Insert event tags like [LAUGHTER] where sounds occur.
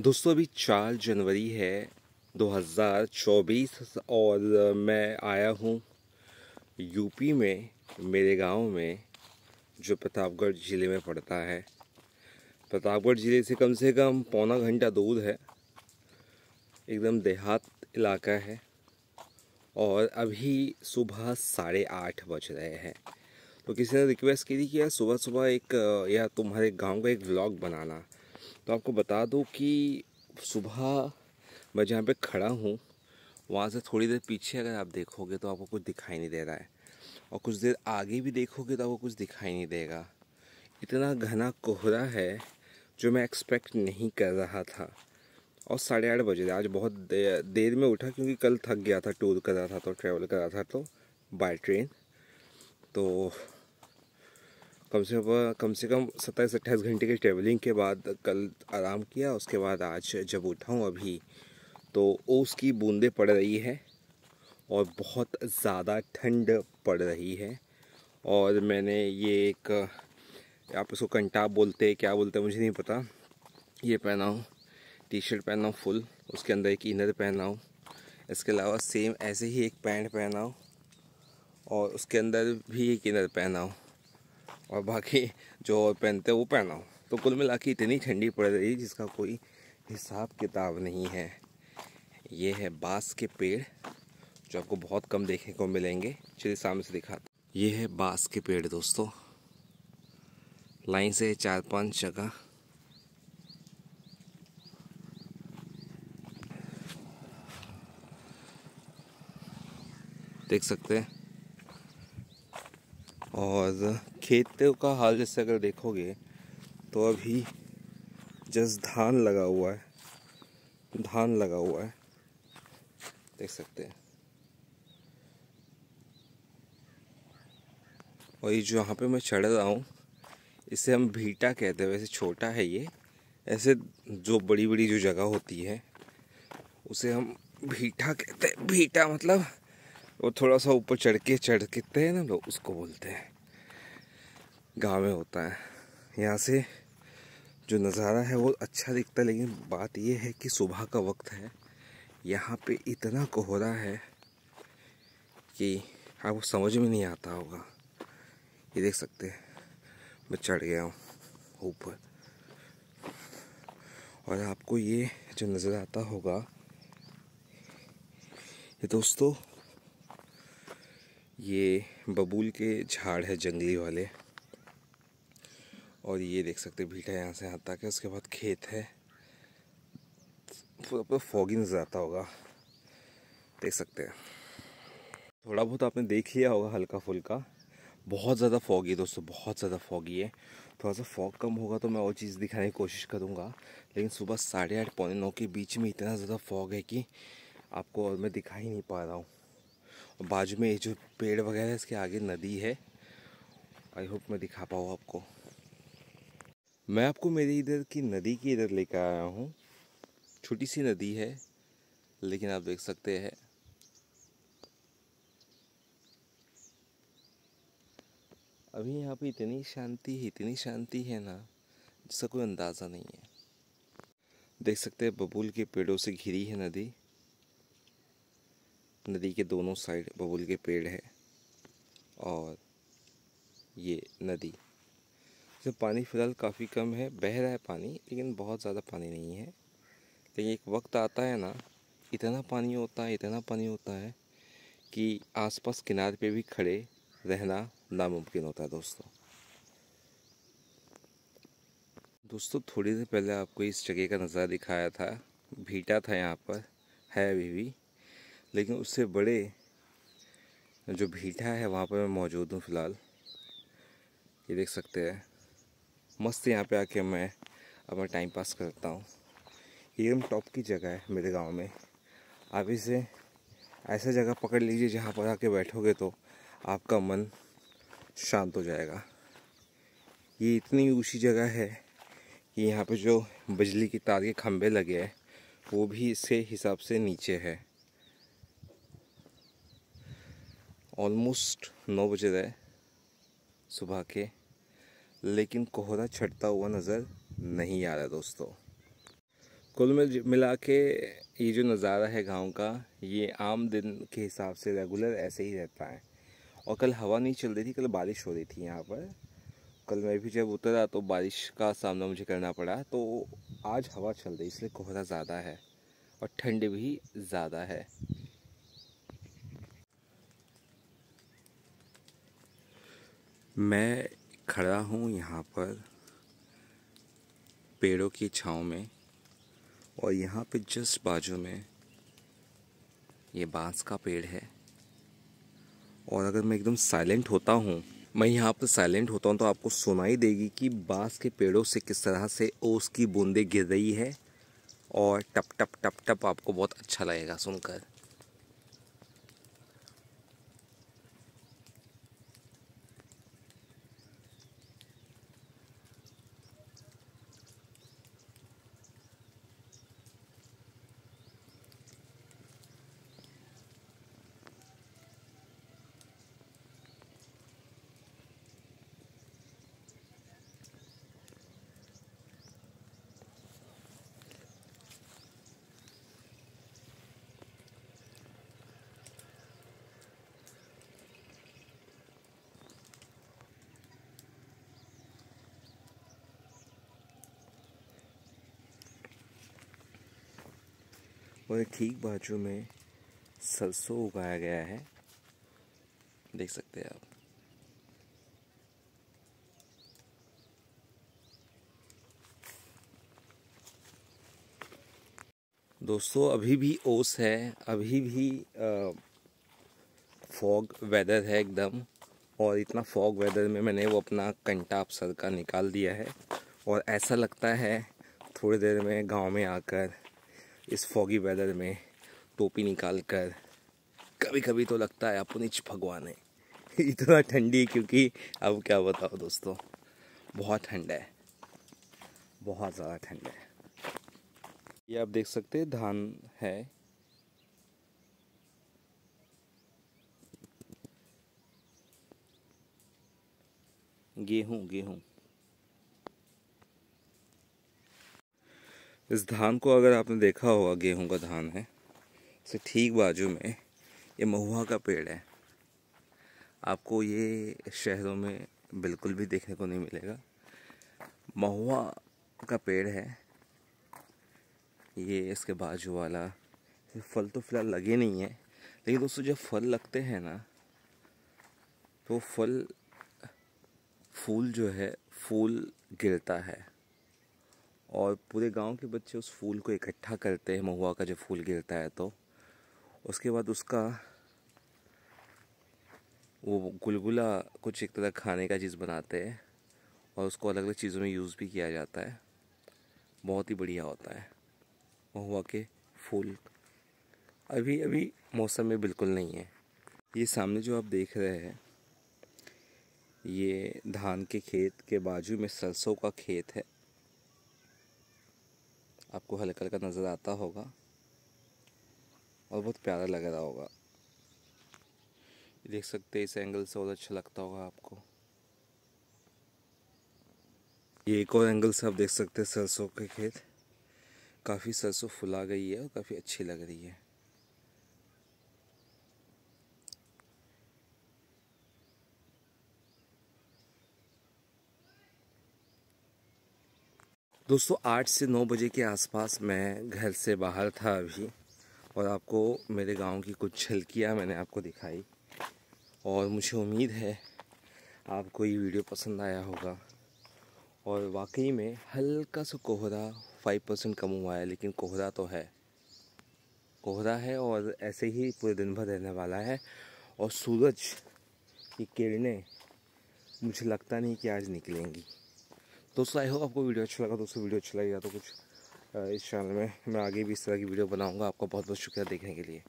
दोस्तों अभी चार जनवरी है 2024 और मैं आया हूँ यूपी में मेरे गांव में जो प्रतापगढ़ ज़िले में पड़ता है प्रतापगढ़ ज़िले से कम से कम पौना घंटा दूर है एकदम देहात इलाका है और अभी सुबह साढ़े आठ बज रहे हैं तो किसी ने रिक्वेस्ट की थी कि यार सुबह सुबह एक या तुम्हारे गांव का एक व्लॉग बनाना तो आपको बता दूँ कि सुबह मैं जहाँ पे खड़ा हूँ वहाँ से थोड़ी देर पीछे अगर आप देखोगे तो आपको कुछ दिखाई नहीं दे रहा है और कुछ देर आगे भी देखोगे तो आपको कुछ दिखाई नहीं देगा इतना घना कोहरा है जो मैं एक्सपेक्ट नहीं कर रहा था और साढ़े आठ बजे आज बहुत देर, देर में उठा क्योंकि कल थक गया था टूर कर रहा था तो ट्रैवल कर रहा था तो बाय ट्रेन तो कम से कम से कम सत्ताईस अट्ठाईस घंटे के ट्रेवलिंग के बाद कल आराम किया उसके बाद आज जब उठा हूँ अभी तो उसकी बूंदें पड़ रही है और बहुत ज़्यादा ठंड पड़ रही है और मैंने ये एक आप इसको कंटाप बोलते क्या बोलते मुझे नहीं पता ये पहना हूँ टी शर्ट पहना हूँ फुल उसके अंदर एक इनर पहना हूँ इसके अलावा सेम ऐसे ही एक पैंट पहना हूँ और उसके अंदर भी एक इनर पहना हूँ और बाकी जो पहनते वो पहना हूँ तो कुल मिला के इतनी ठंडी पड़ रही जिसका कोई हिसाब किताब नहीं है ये है बांस के पेड़ जो आपको बहुत कम देखने को मिलेंगे चलिए सामने से दिखाते ये है बांस के पेड़ दोस्तों लाइन से चार पांच जगह देख सकते हैं और खेतों का हाल जैसे अगर देखोगे तो अभी जस्ट धान लगा हुआ है धान लगा हुआ है देख सकते हैं और ये जो यहाँ पे मैं चढ़ रहा हूँ इसे हम भीटा कहते हैं वैसे छोटा है ये ऐसे जो बड़ी बड़ी जो जगह होती है उसे हम भीटा कहते हैं भीटा मतलब वो थोड़ा सा ऊपर चढ़ के चढ़ के हैं ना लोग उसको बोलते हैं गाँव में होता है यहाँ से जो नज़ारा है वो अच्छा दिखता है लेकिन बात ये है कि सुबह का वक्त है यहाँ पे इतना कोहरा है कि आपको समझ में नहीं आता होगा ये देख सकते हैं मैं चढ़ गया हूँ ऊपर और आपको ये जो नज़र आता होगा ये दोस्तों ये बबूल के झाड़ है जंगली वाले और ये देख सकते भीटा यहाँ से यहाँ तक उसके बाद खेत है पूरा पूरा फॉगी नज़र आता होगा देख सकते हैं थोड़ा बहुत आपने देख लिया होगा हल्का फुल्का बहुत ज़्यादा फॉगी है दोस्तों बहुत ज़्यादा फॉगी है थोड़ा सा फॉग कम होगा तो मैं और चीज़ दिखाने की कोशिश करूँगा लेकिन सुबह साढ़े आठ पौने नौ के बीच में इतना ज़्यादा फॉग है कि आपको और मैं दिखा ही नहीं पा रहा हूँ और बाजू में ये जो पेड़ वगैरह इसके आगे नदी है आई होप मैं दिखा पाऊँ आपको मैं आपको मेरे इधर की नदी की इधर लेकर आया हूँ छोटी सी नदी है लेकिन आप देख सकते हैं अभी यहाँ पे इतनी शांति है इतनी शांति है ना जिसका कोई अंदाज़ा नहीं है देख सकते हैं बबूल के पेड़ों से घिरी है नदी नदी के दोनों साइड बबूल के पेड़ है और ये नदी इसमें पानी फ़िलहाल काफ़ी कम है बह रहा है पानी लेकिन बहुत ज़्यादा पानी नहीं है लेकिन एक वक्त आता है ना इतना पानी होता है इतना पानी होता है कि आसपास किनारे पे भी खड़े रहना नामुमकिन होता है दोस्तों दोस्तों थोड़ी देर पहले आपको इस जगह का नज़ारा दिखाया था भीटा था यहाँ पर है अभी भी लेकिन उससे बड़े जो भीठा है वहाँ पर मैं मौजूद हूँ फ़िलहाल ये देख सकते हैं मस्त यहाँ पे आके मैं अपना टाइम पास करता हूँ ये एकदम टॉप की जगह है मेरे गांव में आप इसे ऐसा जगह पकड़ लीजिए जहाँ पर आके बैठोगे तो आपका मन शांत हो जाएगा ये इतनी ऊँची जगह है कि यहाँ पे जो बिजली की तार के खम्भे लगे हैं वो भी इसके हिसाब से नीचे है ऑलमोस्ट नौ बजे रहे सुबह के लेकिन कोहरा छटता हुआ नज़र नहीं आ रहा दोस्तों कुल मिल मिला के ये जो नज़ारा है गांव का ये आम दिन के हिसाब से रेगुलर ऐसे ही रहता है और कल हवा नहीं चल रही थी कल बारिश हो रही थी यहाँ पर कल मैं भी जब उतरा तो बारिश का सामना मुझे करना पड़ा तो आज हवा चल रही इसलिए कोहरा ज़्यादा है और ठंड भी ज़्यादा है मैं खड़ा हूँ यहाँ पर पेड़ों की छाँव में और यहाँ पे जस्ट बाजू में ये बांस का पेड़ है और अगर मैं एकदम साइलेंट होता हूँ मैं यहाँ पर साइलेंट होता हूँ तो आपको सुनाई देगी कि बांस के पेड़ों से किस तरह से ओस की बूंदें गिर रही है और टप टप टप टप आपको बहुत अच्छा लगेगा सुनकर और ठीक बाजू में सरसों उगाया गया है देख सकते हैं आप दोस्तों अभी भी ओस है अभी भी फॉग वेदर है एकदम और इतना फॉग वेदर में मैंने वो अपना कंटा अपसर का निकाल दिया है और ऐसा लगता है थोड़ी देर में गांव में आकर इस फॉगी वेदर में टोपी निकाल कर कभी कभी तो लगता है अपनिच भगवान है [LAUGHS] इतना ठंडी क्योंकि अब क्या बताओ दोस्तों बहुत ठंड है बहुत ज़्यादा ठंड है ये आप देख सकते हैं धान है गेहूँ गेहूँ इस धान को अगर आपने देखा होगा गेहूं का धान है इसे तो ठीक बाजू में ये महुआ का पेड़ है आपको ये शहरों में बिल्कुल भी देखने को नहीं मिलेगा महुआ का पेड़ है ये इसके बाजू वाला फल तो फिलहाल लगे नहीं है लेकिन दोस्तों जब फल लगते हैं ना तो फल फूल जो है फूल गिरता है और पूरे गांव के बच्चे उस फूल को इकट्ठा करते हैं महुआ का जब फूल गिरता है तो उसके बाद उसका वो गुलगुला कुछ एक तरह खाने का चीज़ बनाते हैं और उसको अलग अलग चीज़ों में यूज़ भी किया जाता है बहुत ही बढ़िया होता है महुआ के फूल अभी अभी मौसम में बिल्कुल नहीं है ये सामने जो आप देख रहे हैं ये धान के खेत के बाजू में सरसों का खेत है आपको हल्का हल्का नज़र आता होगा और बहुत प्यारा लग रहा होगा देख सकते हैं इस एंगल से और अच्छा लगता होगा आपको ये एक और एंगल से आप देख सकते हैं सरसों के खेत काफ़ी सरसों फुला गई है और काफ़ी अच्छी लग रही है दोस्तों आठ से नौ बजे के आसपास मैं घर से बाहर था अभी और आपको मेरे गांव की कुछ झलकियाँ मैंने आपको दिखाई और मुझे उम्मीद है आपको ये वीडियो पसंद आया होगा और वाकई में हल्का सा कोहरा फाइव परसेंट कम हुआ है लेकिन कोहरा तो है कोहरा है और ऐसे ही पूरे दिन भर रहने वाला है और सूरज की किरणें मुझे लगता नहीं कि आज निकलेंगी दोस्तों आई हो आपको वीडियो अच्छा लगा दोस्तों वीडियो अच्छा लगेगा तो कुछ इस चैनल में मैं आगे भी इस तरह की वीडियो बनाऊँगा आपका बहुत बहुत शुक्रिया देखने के लिए